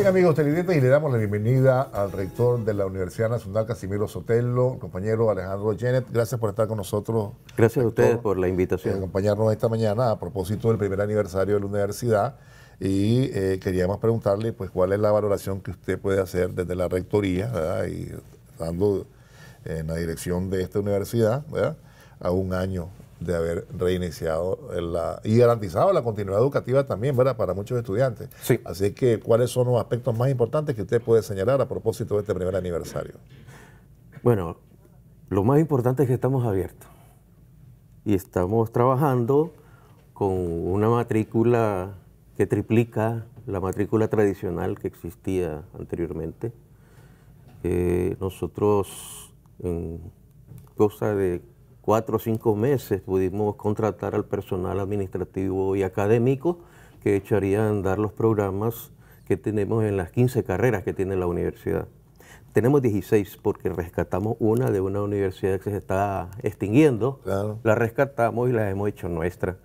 Bien, amigos televidentes, y le damos la bienvenida al rector de la Universidad Nacional, Casimiro Sotelo, compañero Alejandro Jenet, Gracias por estar con nosotros. Gracias a ustedes por la invitación. Eh, acompañarnos esta mañana a propósito del primer aniversario de la universidad. Y eh, queríamos preguntarle, pues, cuál es la valoración que usted puede hacer desde la rectoría, ¿verdad? Y dando eh, en la dirección de esta universidad, ¿verdad? A un año de haber reiniciado la, y garantizado la continuidad educativa también, ¿verdad? Para muchos estudiantes. Así que, ¿cuáles son los aspectos más importantes que usted puede señalar a propósito de este primer aniversario? Bueno, lo más importante es que estamos abiertos y estamos trabajando con una matrícula que triplica la matrícula tradicional que existía anteriormente. Eh, nosotros, en cosa de cuatro o cinco meses pudimos contratar al personal administrativo y académico que echaría a andar los programas que tenemos en las 15 carreras que tiene la universidad. Tenemos 16 porque rescatamos una de una universidad que se está extinguiendo, la rescatamos y la hemos hecho nuestra.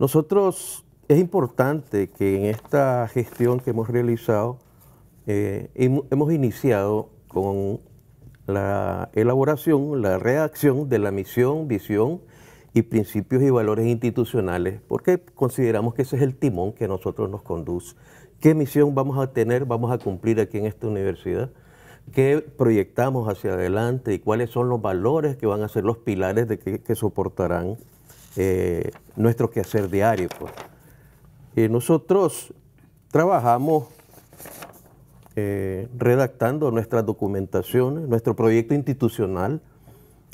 Nosotros es importante que en esta gestión que hemos realizado eh, hemos iniciado con la elaboración, la redacción de la misión, visión y principios y valores institucionales, porque consideramos que ese es el timón que nosotros nos conduce. ¿Qué misión vamos a tener, vamos a cumplir aquí en esta universidad? ¿Qué proyectamos hacia adelante y cuáles son los valores que van a ser los pilares de que, soportarán eh, nuestro quehacer diario? Pues? y nosotros trabajamos eh, redactando nuestras documentaciones, nuestro proyecto institucional,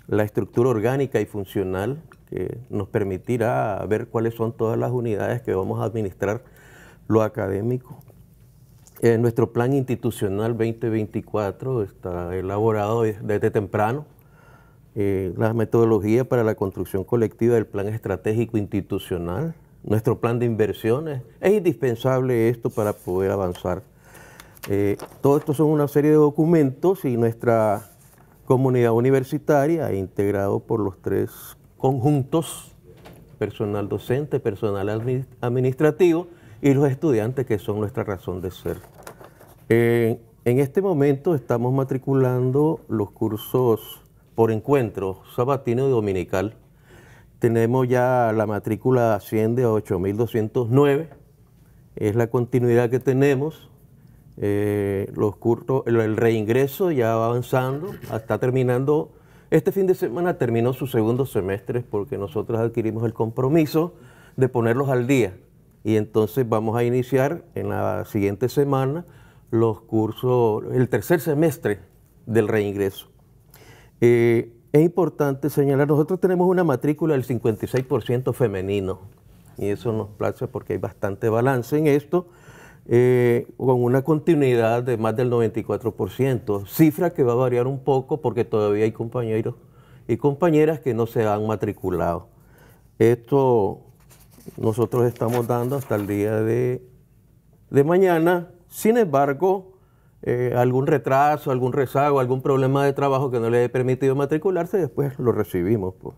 la estructura orgánica y funcional que nos permitirá ver cuáles son todas las unidades que vamos a administrar lo académico. nuestro plan institucional 2024 está elaborado desde temprano. Eh, la metodología para la construcción colectiva del plan estratégico institucional, nuestro plan de inversiones. Es indispensable esto para poder avanzar eh, todo esto son una serie de documentos y nuestra comunidad universitaria, integrado por los tres conjuntos, personal docente, personal administrativo y los estudiantes que son nuestra razón de ser. Eh, en este momento estamos matriculando los cursos por encuentro sabatino y dominical. Tenemos ya la matrícula asciende a 8.209, es la continuidad que tenemos eh, los cursos, el reingreso ya va avanzando, está terminando. Este fin de semana terminó su segundo semestre porque nosotros adquirimos el compromiso de ponerlos al día. Y entonces vamos a iniciar en la siguiente semana los cursos, el tercer semestre del reingreso. Eh, es importante señalar, nosotros tenemos una matrícula del 56% femenino y eso nos place porque hay bastante balance en esto eh, con una continuidad de más del 94%, cifra que va a variar un poco porque todavía hay compañeros y compañeras que no se han matriculado. Esto nosotros estamos dando hasta el día de, mañana, sin embargo, eh, algún retraso, algún rezago, algún problema de trabajo que no le haya permitido matricularse, después lo recibimos. Pues.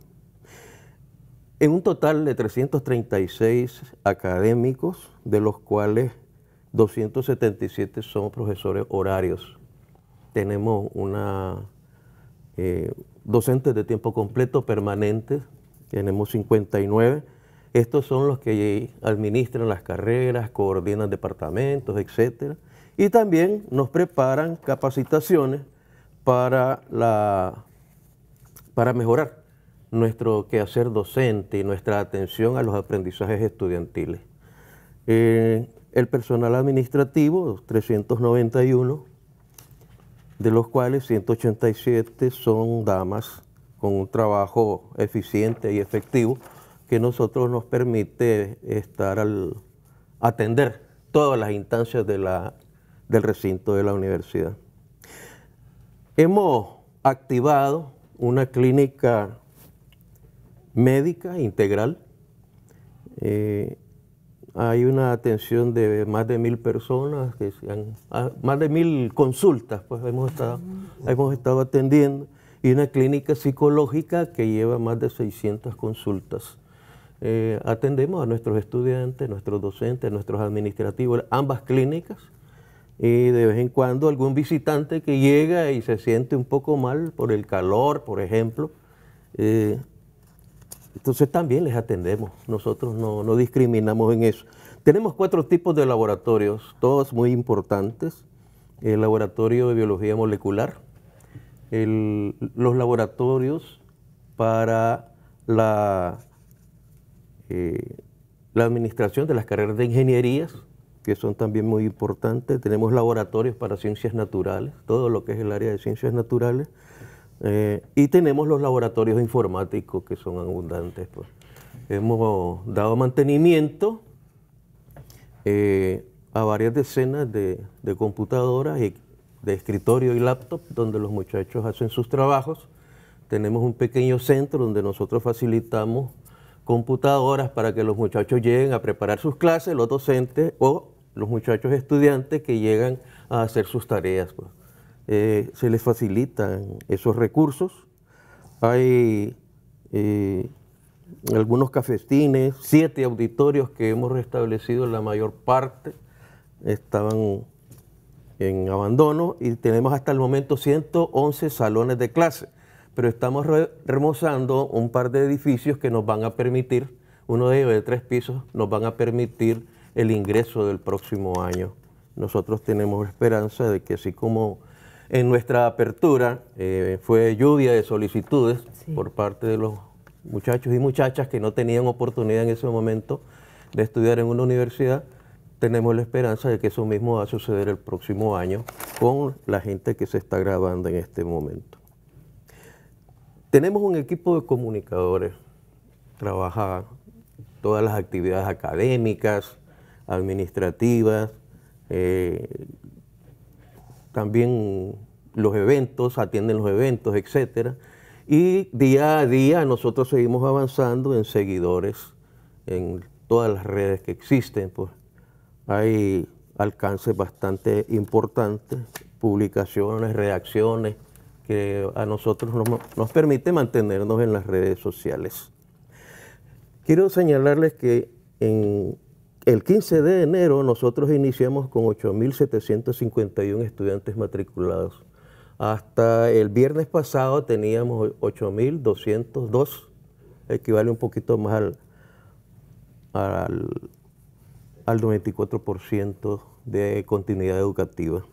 En un total de 336 académicos, de los cuales 277 son profesores horarios. Tenemos una eh, docentes de tiempo completo permanentes, tenemos 59. Estos son los que administran las carreras, coordinan departamentos, etc. Y también nos preparan capacitaciones para, la, para mejorar nuestro quehacer docente y nuestra atención a los aprendizajes estudiantiles. Eh, el personal administrativo, 391, de los cuales 187 son damas con un trabajo eficiente y efectivo que nosotros nos permite estar al atender todas las instancias de la, del recinto de la universidad. Hemos activado una clínica médica integral eh, hay una atención de más de mil personas, que ah, más de mil consultas, pues hemos estado, mm. hemos estado atendiendo, y una clínica psicológica que lleva más de 600 consultas. Eh, atendemos a nuestros estudiantes, nuestros docentes, nuestros administrativos, ambas clínicas, y de vez en cuando algún visitante que llega y se siente un poco mal por el calor, por ejemplo, eh, entonces también les atendemos, nosotros no, no discriminamos en eso. Tenemos cuatro tipos de laboratorios, todos muy importantes. El laboratorio de biología molecular, los laboratorios para la, eh, la administración de las carreras de ingenierías, que son también muy importantes. Tenemos laboratorios para ciencias naturales, todo lo que es el área de ciencias naturales. Eh, y tenemos los laboratorios informáticos que son abundantes. Pues. Hemos dado mantenimiento eh, a varias decenas de, computadoras de escritorio y laptop donde los muchachos hacen sus trabajos. Tenemos un pequeño centro donde nosotros facilitamos computadoras para que los muchachos lleguen a preparar sus clases, los docentes o los muchachos estudiantes que llegan a hacer sus tareas. Pues. Eh, se les facilitan esos recursos. Hay eh, algunos cafetines siete auditorios que hemos restablecido, la mayor parte estaban en abandono y tenemos hasta el momento 111 salones de clase, pero estamos remozando un par de edificios que nos van a permitir, uno de ellos de tres pisos, nos van a permitir el ingreso del próximo año. Nosotros tenemos esperanza de que así como en nuestra apertura eh, fue lluvia de solicitudes por parte de los muchachos y muchachas que no tenían oportunidad en ese momento de estudiar en una universidad. Tenemos la esperanza de que eso mismo va a suceder el próximo año con la gente que se está grabando en este momento. Tenemos un equipo de comunicadores, trabaja todas las actividades académicas, administrativas, eh, también los eventos, atienden los eventos, etc. Y día a día nosotros seguimos avanzando en seguidores, en todas las redes que existen. Pues hay alcances bastante importantes, publicaciones, reacciones, que a nosotros nos, nos permite mantenernos en las redes sociales. Quiero señalarles que en el 15 de enero nosotros iniciamos con 8.751 estudiantes matriculados. Hasta el viernes pasado teníamos 8.202, equivale un poquito más al, al, 94% de continuidad educativa.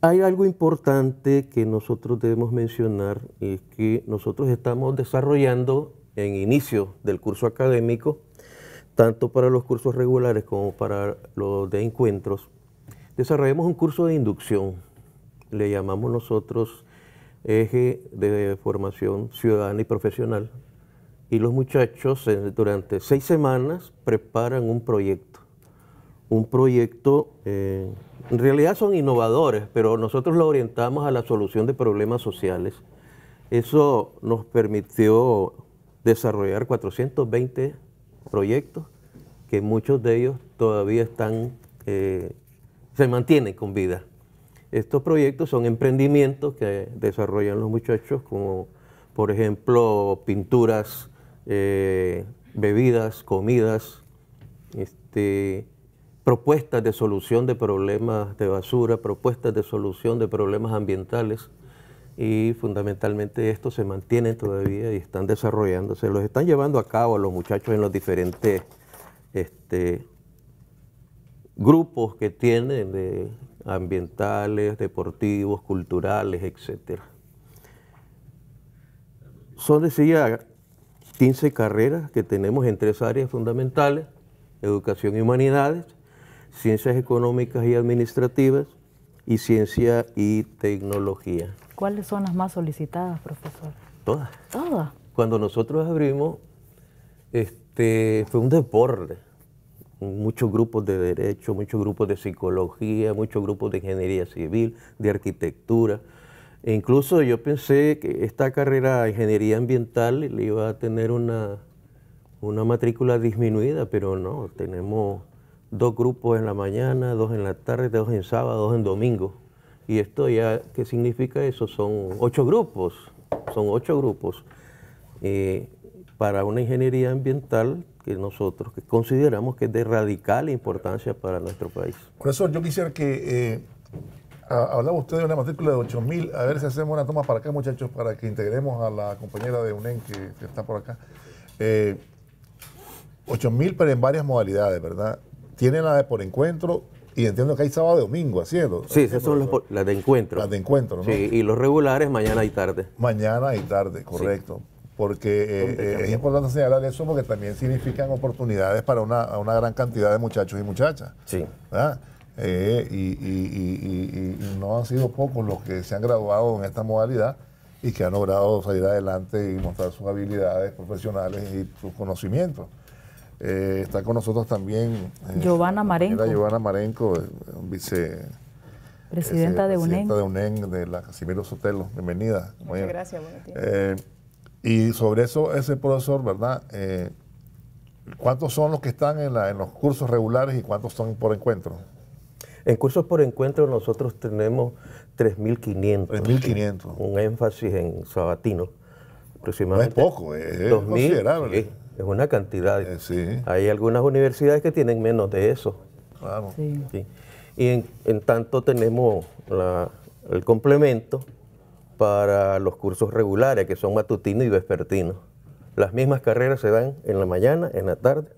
Hay algo importante que nosotros debemos mencionar, es que nosotros estamos desarrollando en inicio del curso académico tanto para los cursos regulares como para los de encuentros, desarrollamos un curso de inducción. Le llamamos nosotros eje de formación ciudadana y profesional. Y los muchachos eh, durante seis semanas preparan un proyecto. Un proyecto, eh, en realidad son innovadores, pero nosotros lo orientamos a la solución de problemas sociales. Eso nos permitió desarrollar 420 proyectos que muchos de ellos todavía están, eh, se mantienen con vida. Estos proyectos son emprendimientos que desarrollan los muchachos, como por ejemplo pinturas, eh, bebidas, comidas, este, propuestas de solución de problemas de basura, propuestas de solución de problemas ambientales y fundamentalmente estos se mantienen todavía y están desarrollándose, los están llevando a cabo los muchachos en los diferentes este, grupos que tienen de ambientales, deportivos, culturales, etc. Son, decía, 15 carreras que tenemos en tres áreas fundamentales, educación y humanidades, ciencias económicas y administrativas y ciencia y tecnología. ¿Cuáles son las más solicitadas, profesor? Todas. Todas. Cuando nosotros abrimos, este, fue un deporte. Muchos grupos de derecho, muchos grupos de psicología, muchos grupos de ingeniería civil, de arquitectura. E incluso yo pensé que esta carrera de ingeniería ambiental le iba a tener una, una matrícula disminuida, pero no, tenemos dos grupos en la mañana, dos en la tarde, dos en sábado, dos en domingo. Y esto ya, ¿qué significa eso? Son ocho grupos, son ocho grupos eh, para una ingeniería ambiental que nosotros consideramos que es de radical importancia para nuestro país. Por eso yo quisiera que eh, hablaba usted de una matrícula de 8.000, a ver si hacemos una toma para acá, muchachos, para que integremos a la compañera de UNEN que, está por acá. 8.000, eh, pero en varias modalidades, ¿verdad? Tiene la de por encuentro, y entiendo que hay sábado y domingo haciendo. Sí, esas son las de encuentro. Las de encuentro, ¿no? Sí, y los regulares mañana y tarde. Mañana y tarde, correcto. Porque eh, eh, es importante señalar eso porque también significan oportunidades para una, una gran cantidad de muchachos y muchachas. Sí. Eh, y, y, y, y, no han sido pocos los que se han graduado en esta modalidad y que han logrado salir adelante y mostrar sus habilidades profesionales y sus conocimientos. Eh, está con nosotros también eh, Giovanna Marenco. Giovanna eh, Marenco, vice presidenta de UNEN. de de la Casimiro Sotelo. Bienvenida. Muchas gracias. y sobre eso, ese profesor, ¿verdad? ¿Cuántos son los que están en, los cursos regulares y cuántos son por encuentro? En cursos por encuentro nosotros tenemos 3.500. 3.500. Un énfasis en sabatino. Aproximadamente. No es poco, es, 2000, considerable es una cantidad. Eh, Hay algunas universidades que tienen menos de eso. Claro. Y en, tanto tenemos el complemento para los cursos regulares, que son matutinos y vespertino. Las mismas carreras se dan en la mañana, en la tarde,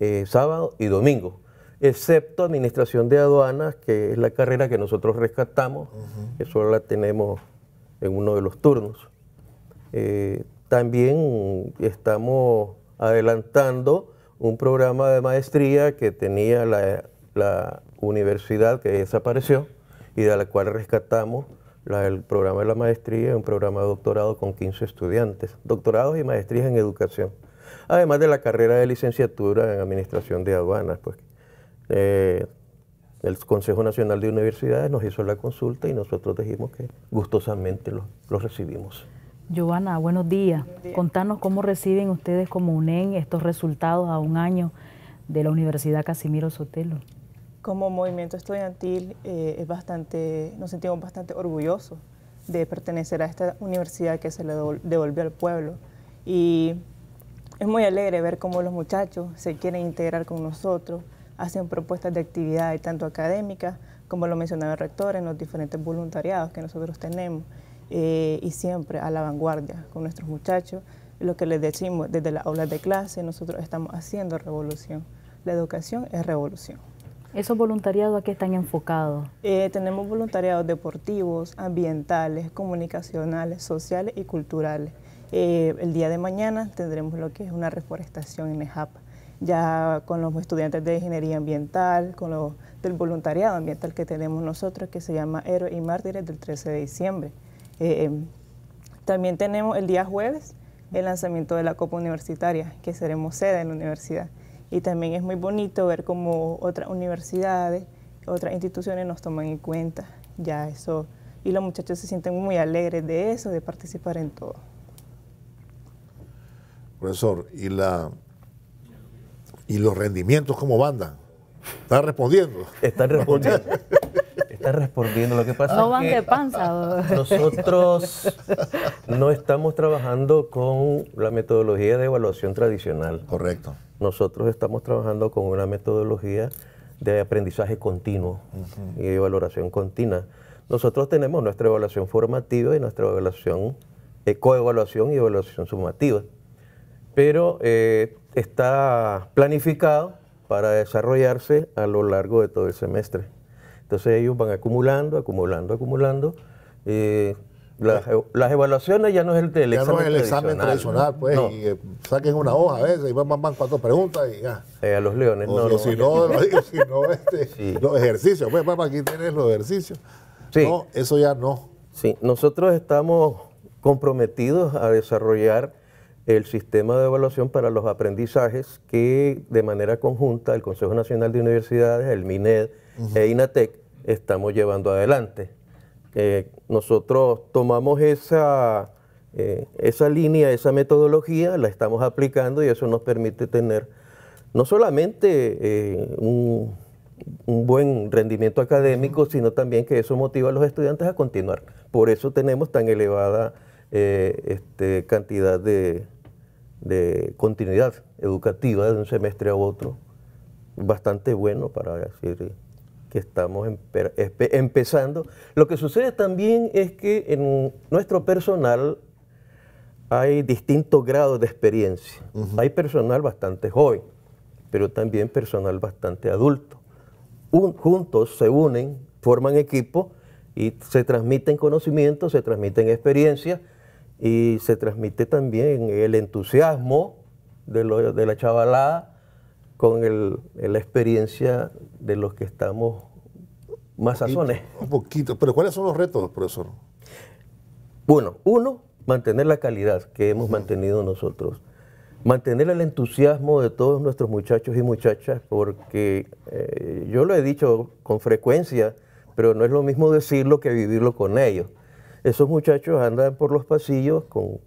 eh, sábado y domingo, excepto Administración de Aduanas, que es la carrera que nosotros rescatamos, que solo la tenemos en uno de los turnos. Eh, también estamos adelantando un programa de maestría que tenía la, universidad que desapareció y de la cual rescatamos el programa de la maestría, un programa de doctorado con 15 estudiantes, doctorados y maestrías en educación, además de la carrera de licenciatura en administración de aduanas. Pues, eh, el Consejo Nacional de Universidades nos hizo la consulta y nosotros dijimos que gustosamente lo recibimos. Giovanna, buenos días. Contanos cómo reciben ustedes como UNEN estos resultados a un año de la Universidad Casimiro Sotelo. Como movimiento estudiantil eh, es bastante, nos sentimos bastante orgullosos de pertenecer a esta universidad que se le devolvió al pueblo. Y es muy alegre ver cómo los muchachos se quieren integrar con nosotros, hacen propuestas de actividades tanto académicas como lo mencionaba el rector en los diferentes voluntariados que nosotros tenemos. Eh, y siempre a la vanguardia con nuestros muchachos. Lo que les decimos desde las aulas de clase, nosotros estamos haciendo revolución. La educación es revolución. ¿Esos voluntariados a qué están enfocados? Eh, tenemos voluntariados deportivos, ambientales, comunicacionales, sociales y culturales. Eh, el día de mañana tendremos lo que es una reforestación en EJAP, ya con los estudiantes de ingeniería ambiental, con los del voluntariado ambiental que tenemos nosotros, que se llama Héroes y Mártires del 13 de diciembre. Eh, también tenemos el día jueves el lanzamiento de la Copa Universitaria, que seremos sede en la universidad. Y también es muy bonito ver como otras universidades, otras instituciones nos toman en cuenta. Ya eso, y los muchachos se sienten muy alegres de eso, de participar en todo. Profesor, ¿y, la, y los rendimientos como banda, ¿Están respondiendo? Están respondiendo. está respondiendo. Lo que pasa no van Nosotros no estamos trabajando con la metodología de evaluación tradicional. Correcto. Nosotros estamos trabajando con una metodología de aprendizaje continuo y de valoración continua. Nosotros tenemos nuestra evaluación formativa y nuestra evaluación, eh, coevaluación y evaluación sumativa. Pero eh, está planificado para desarrollarse a lo largo de todo el semestre. Entonces ellos van acumulando, acumulando, acumulando. las, evaluaciones ya no es el, el ya examen no es el examen tradicional, pues, y eh, saquen una hoja a veces y van, cuatro preguntas y ya. Eh, a los leones, no. no si no, este, los ejercicios, pues papá, aquí tienes los ejercicios. No, eso ya no. Sí, nosotros estamos comprometidos a desarrollar el sistema de evaluación para los aprendizajes que de manera conjunta el Consejo Nacional de Universidades, el MINED e INATEC estamos llevando adelante. Eh, nosotros tomamos esa, eh, esa línea, esa metodología, la estamos aplicando y eso nos permite tener no solamente eh, un, buen rendimiento académico, sino también que eso motiva a los estudiantes a continuar. Por eso tenemos tan elevada este, cantidad de, de continuidad educativa de un semestre a otro. Bastante bueno para decir que estamos em-, empezando. Lo que sucede también es que en nuestro personal hay distintos grados de experiencia. Hay personal bastante joven, pero también personal bastante adulto. juntos se unen, forman equipo y se transmiten conocimientos, se transmiten experiencias y se transmite también el entusiasmo de la chavalada con la experiencia de los que estamos más sazones. Un poquito, pero ¿cuáles son los retos, profesor? Bueno, uno, mantener la calidad que hemos mantenido nosotros. Mantener el entusiasmo de todos nuestros muchachos y muchachas, porque eh, yo lo he dicho con frecuencia, pero no es lo mismo decirlo que vivirlo con ellos. Esos muchachos andan por los pasillos con,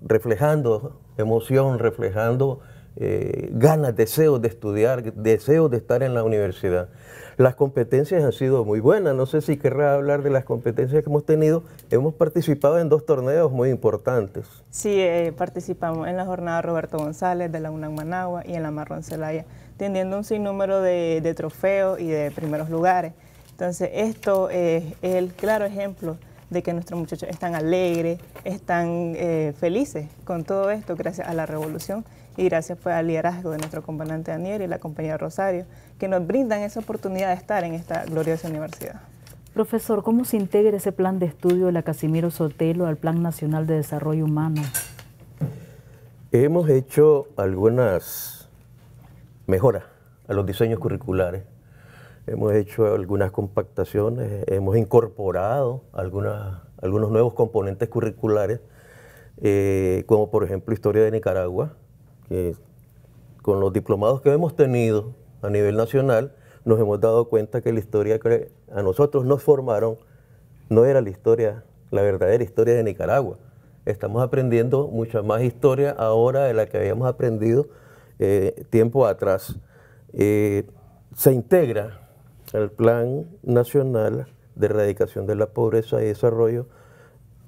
reflejando emoción, reflejando eh, ganas, deseos de estudiar, deseos de estar en la universidad. Las competencias han sido muy buenas, no sé si querrá hablar de las competencias que hemos tenido. Hemos participado en dos torneos muy importantes. Sí, eh, participamos en la jornada Roberto González de la UNAM Managua y en la Marrón Celaya, teniendo un sinnúmero de, trofeos y de primeros lugares. Entonces, esto es el claro ejemplo de que nuestros muchachos están alegres, están eh, felices con todo esto gracias a la revolución y gracias fue pues, al liderazgo de nuestro comandante Daniel y la compañía Rosario, que nos brindan esa oportunidad de estar en esta gloriosa universidad. Profesor, ¿cómo se integra ese plan de estudio de la Casimiro Sotelo al Plan Nacional de Desarrollo Humano? Hemos hecho algunas mejoras a los diseños curriculares, hemos hecho algunas compactaciones, hemos incorporado algunas, algunos nuevos componentes curriculares, eh, como por ejemplo historia de Nicaragua, que con los diplomados que hemos tenido a nivel nacional, nos hemos dado cuenta que la historia que a nosotros nos formaron no era la historia, la verdadera historia de Nicaragua. Estamos aprendiendo mucha más historia ahora de la que habíamos aprendido eh, tiempo atrás. Eh, se integra el Plan Nacional de Erradicación de la Pobreza y Desarrollo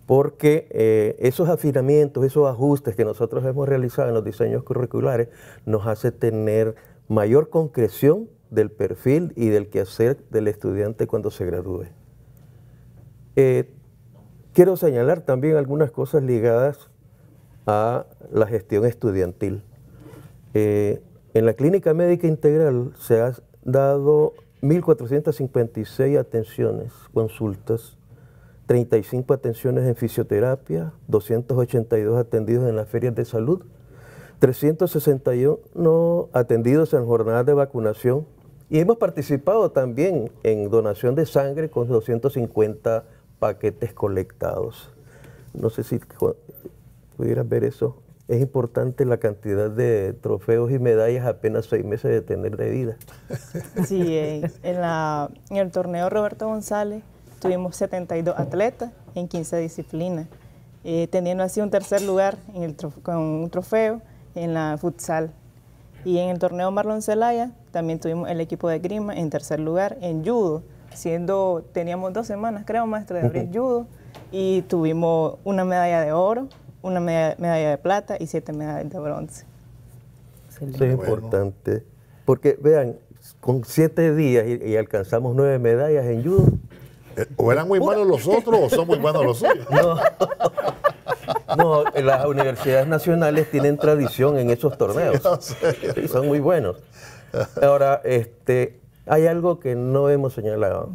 porque eh, esos afinamientos, esos ajustes que nosotros hemos realizado en los diseños curriculares nos hace tener mayor concreción del perfil y del quehacer del estudiante cuando se gradúe. Eh, quiero señalar también algunas cosas ligadas a la gestión estudiantil. Eh, en la clínica médica integral se han dado 1.456 atenciones, consultas, 35 atenciones en fisioterapia, 282 atendidos en las ferias de salud, 361 atendidos en jornadas de vacunación y hemos participado también en donación de sangre con 250 paquetes colectados. No sé si pudieras ver eso. Es importante la cantidad de trofeos y medallas apenas seis meses de tener de vida. Sí, en, la, en el torneo Roberto González Tuvimos 72 atletas en 15 disciplinas, eh, teniendo así un tercer lugar en el con un trofeo en la futsal. Y en el torneo Marlon Celaya también tuvimos el equipo de Grima en tercer lugar en judo, siendo, teníamos dos semanas, creo, maestro de judo, y tuvimos una medalla de oro, una medalla, de plata y siete medallas de bronce. es importante, porque vean, con siete días y alcanzamos nueve medallas en judo, eh, o eran muy malos los otros o son muy buenos los suyos. No. no, las universidades nacionales tienen tradición en esos torneos. son muy buenos. Ahora, este, hay algo que no hemos señalado.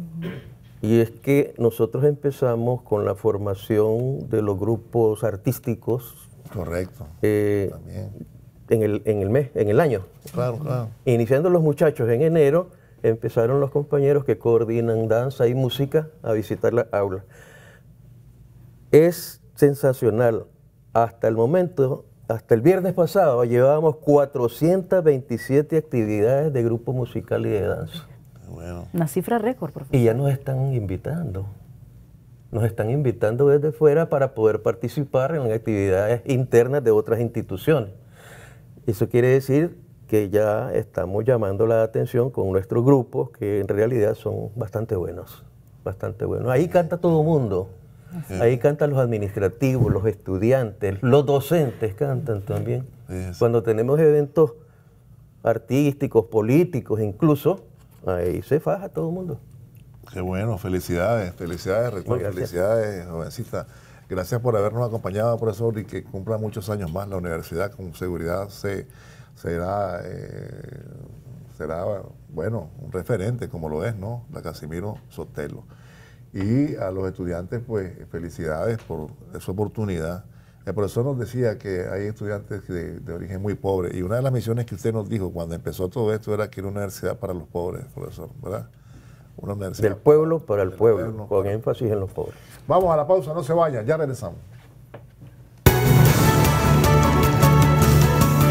Y es que nosotros empezamos con la formación de los grupos artísticos. Correcto. Eh, también. En el, en el mes, en el año. Claro, claro. Iniciando los muchachos en enero empezaron los compañeros que coordinan danza y música a visitar la aula. Es sensacional. Hasta el momento, hasta el viernes pasado, llevábamos 427 actividades de grupo musical y de danza. Una cifra récord, Y ya nos están invitando. Nos están invitando desde fuera para poder participar en actividades internas de otras instituciones. Eso quiere decir que ya estamos llamando la atención con nuestros grupos, que en realidad son bastante buenos, bastante buenos. Ahí canta todo el mundo, ahí cantan los administrativos, los estudiantes, los docentes cantan también. Cuando tenemos eventos artísticos, políticos incluso, ahí se faja todo el mundo. Qué bueno, felicidades, felicidades, recuerdo, felicidades, jovencita. Gracias por habernos acompañado, profesor, y que cumpla muchos años más la universidad, con seguridad se será, eh, será, bueno, un referente como lo es, ¿no? La Casimiro Sotelo. Y a los estudiantes, pues, felicidades por esa oportunidad. El profesor nos decía que hay estudiantes de, origen muy pobre y una de las misiones que usted nos dijo cuando empezó todo esto era que era una universidad para los pobres, profesor, ¿verdad? Una universidad del pueblo para el pueblo, con énfasis en los pobres. Vamos a la pausa, no se vayan, ya regresamos.